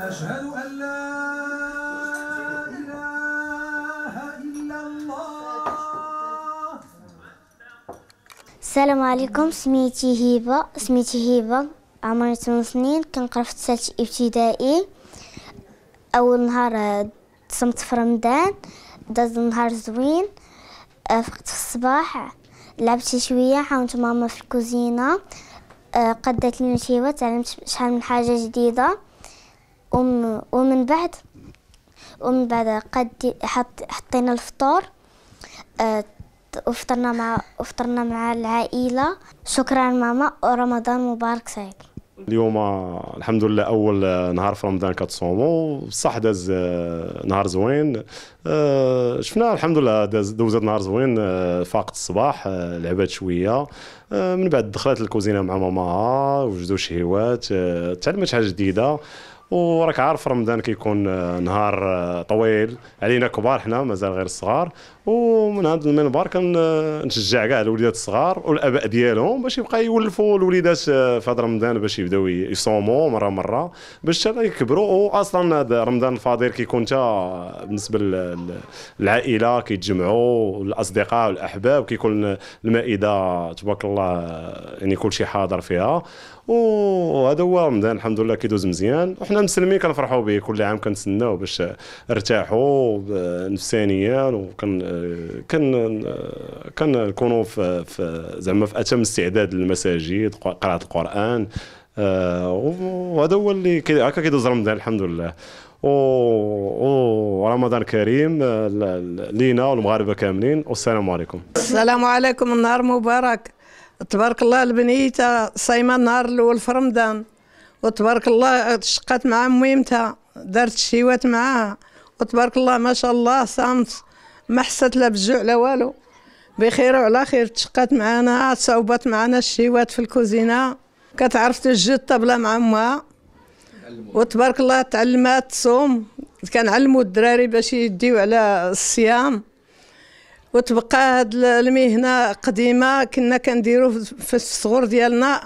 أشهد أن لا إله إلا الله السلام عليكم سميتي هبة سميتي هبة عمري 8 سنين كنقرا في التالت ابتدائي أول نهار صمت في رمضان داز نهار زوين آه، فقت في الصباح لعبت شويه عاونت ماما في الكوزينه آه، قدات لي نشيوة تعلمت شحال من حاجه جديده ومن بعد ومن بعد قد حط حطينا الفطور آه، وفطرنا مع وفطرنا مع العائله شكرا ماما ورمضان مبارك سعيد اليوم آه، الحمد لله اول آه، نهار في رمضان كتصوموا بصح داز نهار زوين شفنا الحمد لله داز دوزت نهار زوين فاقت الصباح لعبات شويه من بعد دخلت الكوزينه مع ماماها وجدوا شهيوات تعلمت حاجه جديده وراك عارف رمضان كيكون آه، نهار آه، طويل علينا كبار حنا مازال غير الصغار ومن هذا المنبر كنشجع آه، كاع الوليدات الصغار والاباء ديالهم باش يبقى يولفوا الوليدات في هذا رمضان باش يبداو يصوموا مره مره باش حتى يكبروا واصلا هذا رمضان الفضيل كيكون حتى بالنسبه للعائله كيتجمعوا الاصدقاء والاحباب كيكون المائده تبارك الله يعني كل شيء حاضر فيها وهذا هو رمضان الحمد لله كيدوز مزيان وحنا مسلمين كنفرحوا به كل عام كنتسناو باش نرتاحوا نفسانيا وكن كن كنكونوا في, في زعما في اتم استعداد للمساجد قراءه القران آه، وهذا هو اللي هكا كيدوز رمضان الحمد لله ورمضان كريم آه، لينا والمغاربه كاملين والسلام عليكم السلام عليكم النهار مبارك تبارك الله البنيته صايمه النهار الاول في رمضان وتبارك الله شقات مع ميمتها دارت شيوات معاها وتبارك الله ما شاء الله صامت ما حست لا بالجوع لا والو بخير وعلى خير تشقات معانا تصاوبات معانا الشيوات في الكوزينه كتعرف تجي الطبله مع امها وتبارك الله تعلمات تصوم كنعلموا الدراري باش يديو على الصيام وتبقى هاد المهنه قديمه كنا كنديرو في الصغر ديالنا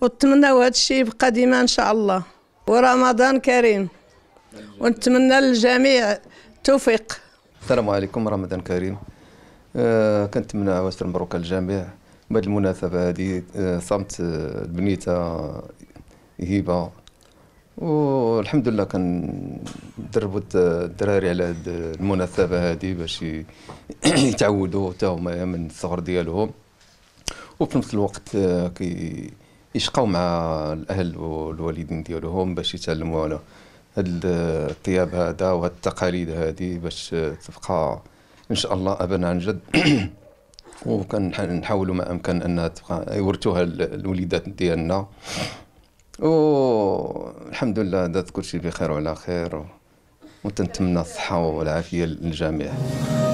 ونتمنى هذا الشيء يبقى ديما ان شاء الله ورمضان كريم ونتمنى للجميع التوفيق السلام عليكم رمضان كريم آه كنتمنى عواشر مبروكه للجميع بهذه المناسبه هذه آه صامت آه، بنيته هبه والحمد لله دربوا الدراري على هاد المناسبه هذه باش يتعودوا حتى هما من الصغر ديالهم وفي نفس الوقت آه، كي يشقاو مع الاهل والوالدين ديالهم باش يتعلموا على هاد الطياب هذا وهاد التقاليد هذه باش تبقى ان شاء الله ابا عن جد وكنحاولوا ما امكن انها تبقى يورثوها الوليدات ديالنا والحمد لله دات كلشي بخير وعلى خير وتنتمنى الصحه والعافيه للجميع